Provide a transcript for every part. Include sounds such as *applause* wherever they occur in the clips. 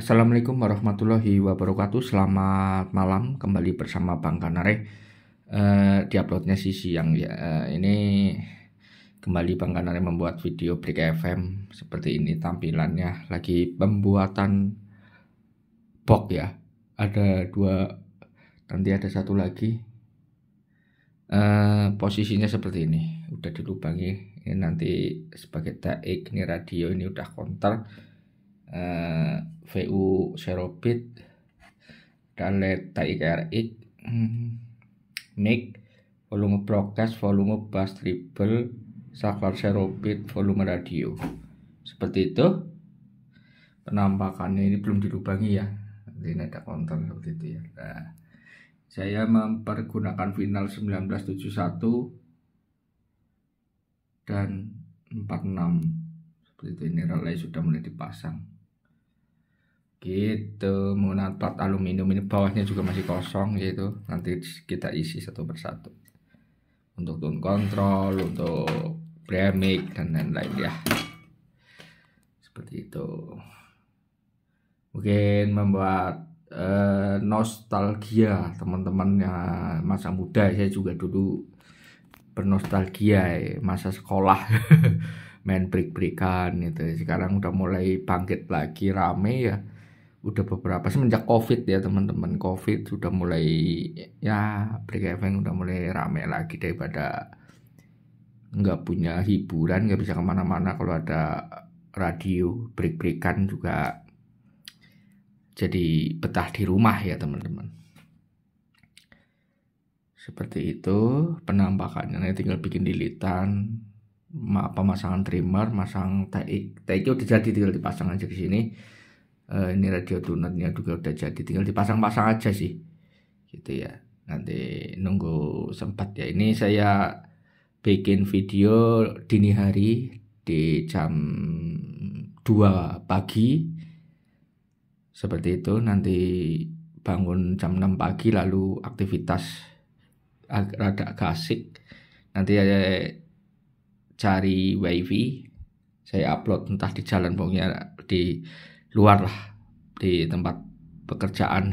Assalamualaikum warahmatullahi wabarakatuh. Selamat malam kembali bersama Bang Kanare. Uh, eh, di uploadnya sih siang ya. Uh, ini kembali Bang Kanare membuat video Break FM seperti ini tampilannya. Lagi pembuatan box ya. Ada dua, nanti ada satu lagi. Uh, posisinya seperti ini. Udah dilubangi. Ini nanti sebagai taik ini radio ini udah kontak uh, eh, VU Seropit dan Taik RX mhm. Mic volume broadcast volume bass triple saklar seropit volume radio seperti itu penampakannya ini belum dilubangi ya ini ada kontrol seperti itu ya nah, saya mempergunakan final 1971 dan 46 seperti itu ini relay sudah mulai dipasang gitu menggunakan plat aluminium ini bawahnya juga masih kosong gitu nanti kita isi satu persatu untuk tone control untuk premix dan lain-lain ya seperti itu mungkin membuat eh, nostalgia teman-teman ya masa muda saya juga dulu bernostalgia ya, masa sekolah *laughs* main break-breakan itu, sekarang udah mulai bangkit lagi rame ya udah beberapa semenjak covid ya teman-teman covid sudah mulai ya break event udah mulai rame lagi daripada nggak punya hiburan nggak bisa kemana-mana kalau ada radio break breakan juga jadi betah di rumah ya teman-teman seperti itu penampakannya nah, tinggal bikin dilitan apa masangan trimmer masang TI TI udah jadi tinggal dipasang aja di sini uh, ini radio tunernya juga udah jadi tinggal dipasang-pasang aja sih gitu ya nanti nunggu sempat ya ini saya bikin video dini hari di jam 2 pagi seperti itu nanti bangun jam 6 pagi lalu aktivitas ag agak nanti saya cari wifi saya upload entah di jalan pokoknya di luar lah di tempat pekerjaan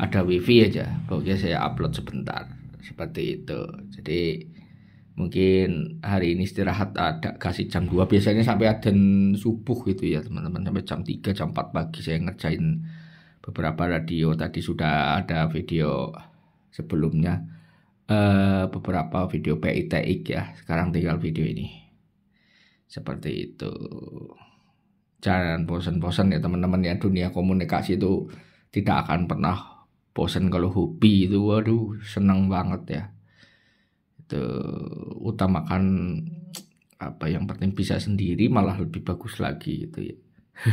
ada wifi aja pokoknya saya upload sebentar seperti itu jadi mungkin hari ini istirahat ada kasih jam 2 biasanya sampai adan subuh gitu ya teman-teman sampai jam 3 jam 4 pagi saya ngerjain beberapa radio tadi sudah ada video sebelumnya eh, beberapa video PITX ya sekarang tinggal video ini seperti itu jangan bosan-bosan ya teman-teman ya dunia komunikasi itu tidak akan pernah bosan kalau hobi itu waduh seneng banget ya itu utamakan apa yang penting bisa sendiri malah lebih bagus lagi gitu ya *laughs*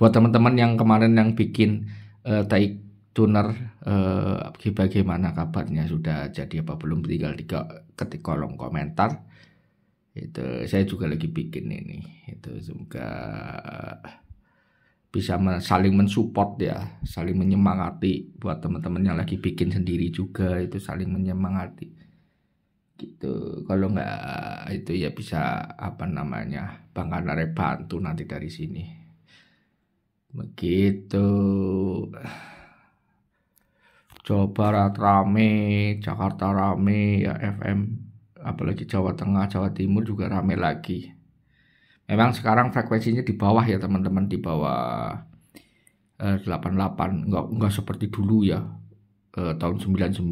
buat teman-teman yang kemarin yang bikin uh, eh, taik tuner uh, bagaimana kabarnya sudah jadi apa belum tinggal di ketik kolom komentar itu saya juga lagi bikin ini itu semoga bisa saling mensupport ya saling menyemangati buat teman-teman yang lagi bikin sendiri juga itu saling menyemangati gitu kalau nggak itu ya bisa apa namanya bang Kanare bantu nanti dari sini begitu coba rame Jakarta rame ya FM apalagi Jawa Tengah, Jawa Timur juga rame lagi. Memang sekarang frekuensinya di bawah ya teman-teman di bawah eh, 88 nggak nggak seperti dulu ya eh, tahun 99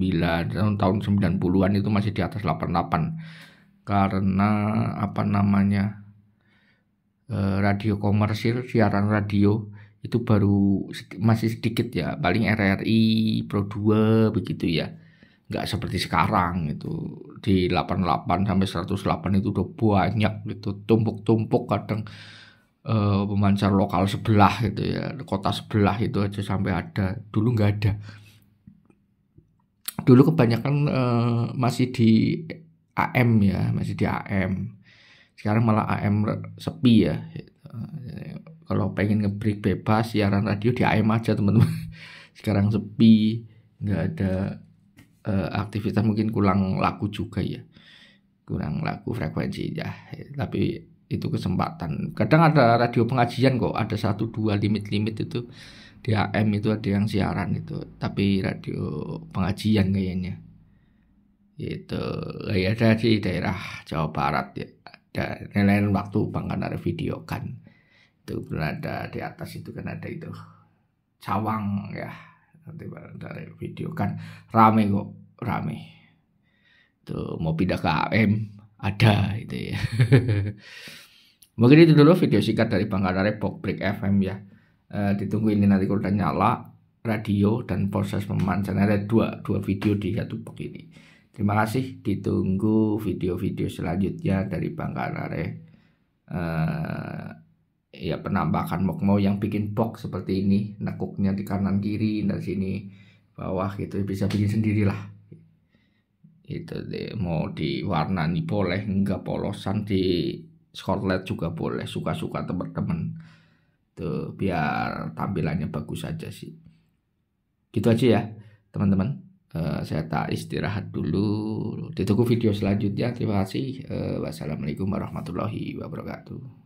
tahun tahun 90-an itu masih di atas 88 karena apa namanya eh, radio komersil siaran radio itu baru masih sedikit ya paling RRI Pro 2 begitu ya nggak seperti sekarang itu di 88 sampai 108 itu udah banyak gitu tumpuk-tumpuk kadang uh, pemancar lokal sebelah gitu ya kota sebelah itu aja sampai ada dulu nggak ada dulu kebanyakan uh, masih di AM ya masih di AM sekarang malah AM sepi ya gitu. kalau pengen ngebreak bebas siaran radio di AM aja teman-teman *laughs* sekarang sepi nggak ada uh, aktivitas mungkin kurang laku juga ya kurang laku frekuensi ya tapi itu kesempatan kadang ada radio pengajian kok ada satu dua limit-limit itu di AM itu ada yang siaran itu tapi radio pengajian kayaknya itu kayak ada di daerah Jawa Barat ya ada lain waktu bahkan ada video kan itu berada di atas itu kan ada itu cawang ya nanti dari video kan rame kok rame tuh mau pindah ke AM ada itu ya *laughs* mungkin itu dulu video singkat dari Bangarare Break FM ya e, ditunggu ini nanti kalau udah nyala radio dan proses pemancing ada dua dua video di satu pok ini terima kasih ditunggu video-video selanjutnya dari Bangarare e, eh, ya mau-mau yang bikin box seperti ini nekuknya di kanan kiri dari sini bawah gitu bisa bikin sendirilah itu deh mau nih boleh enggak polosan di skotlet juga boleh suka-suka teman-teman tuh biar tampilannya bagus aja sih gitu aja ya teman-teman uh, saya tak istirahat dulu ditunggu video selanjutnya terima kasih uh, wassalamualaikum warahmatullahi wabarakatuh